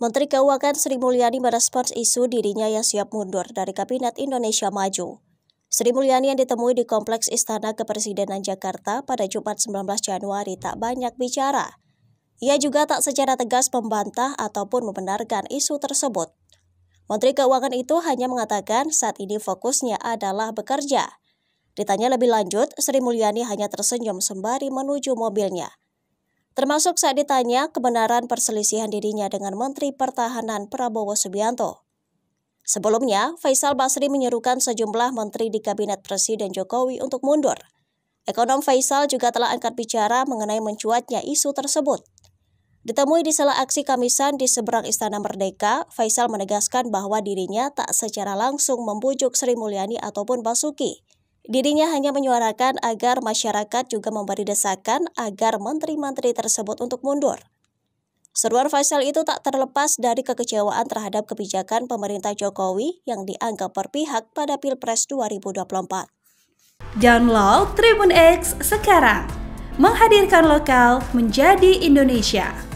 Menteri Keuangan Sri Mulyani merespons isu dirinya yang siap mundur dari Kabinet Indonesia Maju. Sri Mulyani yang ditemui di Kompleks Istana Kepresidenan Jakarta pada Jumat 19 Januari tak banyak bicara. Ia juga tak secara tegas membantah ataupun membenarkan isu tersebut. Menteri Keuangan itu hanya mengatakan saat ini fokusnya adalah bekerja. Ditanya lebih lanjut, Sri Mulyani hanya tersenyum sembari menuju mobilnya termasuk saat ditanya kebenaran perselisihan dirinya dengan Menteri Pertahanan Prabowo Subianto. Sebelumnya, Faisal Basri menyerukan sejumlah menteri di Kabinet Presiden Jokowi untuk mundur. Ekonom Faisal juga telah angkat bicara mengenai mencuatnya isu tersebut. Ditemui di sela aksi Kamisan di seberang Istana Merdeka, Faisal menegaskan bahwa dirinya tak secara langsung membujuk Sri Mulyani ataupun Basuki. Dirinya hanya menyuarakan agar masyarakat juga memberi desakan agar menteri-menteri tersebut untuk mundur. Seruan Faisal itu tak terlepas dari kekecewaan terhadap kebijakan pemerintah Jokowi yang dianggap berpihak pada Pilpres 2024. Download Tribun X sekarang, menghadirkan lokal menjadi Indonesia.